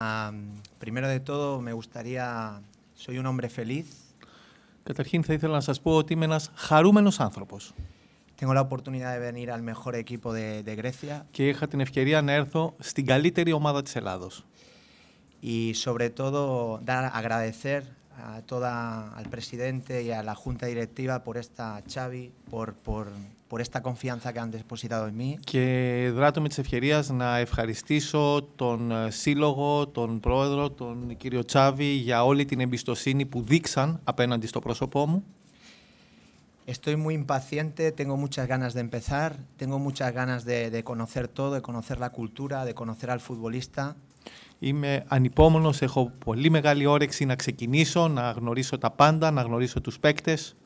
Um, primero de todo, me gustaría. Soy un hombre feliz. Καταρχήν θα ήθελα να σας πω ότι Tengo la oportunidad de venir al mejor equipo de, de Grecia. que είχα την ευκαιρία να έρθω στην καλύτερη ομάδα της Ελλάδος. Y sobre todo, dar, agradecer a toda, al presidente y a la junta directiva por esta Xavi, por, por, por esta confianza que han depositado en mí. Και δράτω με τις ευκαιρίες να ευχαριστήσω τον σύλλογο, τον πρόεδρο, τον κύριο Τσάβη για όλη την εμπιστοσύνη που δείξαν απέναντι στο πρόσωπό μου. Estoy muy impaciente, tengo muchas ganas de empezar, tengo muchas ganas de, de conocer todo, de conocer la cultura, de conocer al futbolista. Είμαι ανυπόμονος, έχω πολύ μεγάλη όρεξη να ξεκινήσω, να γνωρίσω τα πάντα, να γνωρίσω τους παίκτες.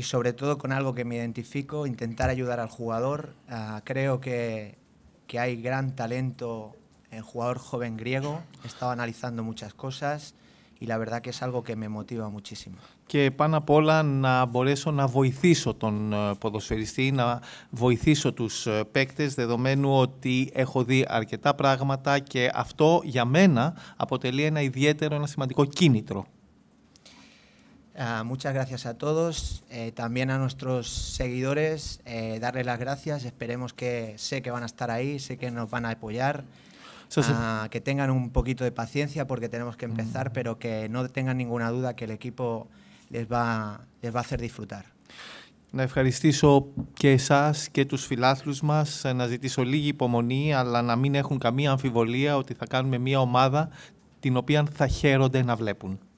Y sobre todo con algo que me identifico, intentar ayudar al jugador. Uh, creo que, que hay gran talento en jugador joven griego. He estado analizando muchas cosas y la verdad que es algo que me motiva muchísimo. Και πάνω απ' όλα να μπορέσω να βοηθήσω τον ποδοσφαιριστή, να βοηθήσω τους παίκτες, δεδομένου ότι έχω δει αρκετά πράγματα και αυτό για μένα αποτελεί ένα ιδιαίτερο, ένα σημαντικό κίνητρο. Uh, muchas gracias a todos, eh, también a nuestros seguidores, eh, darles las gracias, esperemos que sé que van a estar ahí, sé que nos van a apoyar. Sí, sí. que tengan un poquito de paciencia porque tenemos que empezar, mm. pero que no tengan ninguna duda que el equipo les va, les va a hacer disfrutar. Να ευχαριστήσω και εσάς και τους φιλάθλους μας, ε, να ζητήσω λίγη υπομονή, αλλά να μην έχουν καμία αμφιβολία ότι θα κάνουμε μια ομάδα την οποία θα χαίρονται να βλέπουν.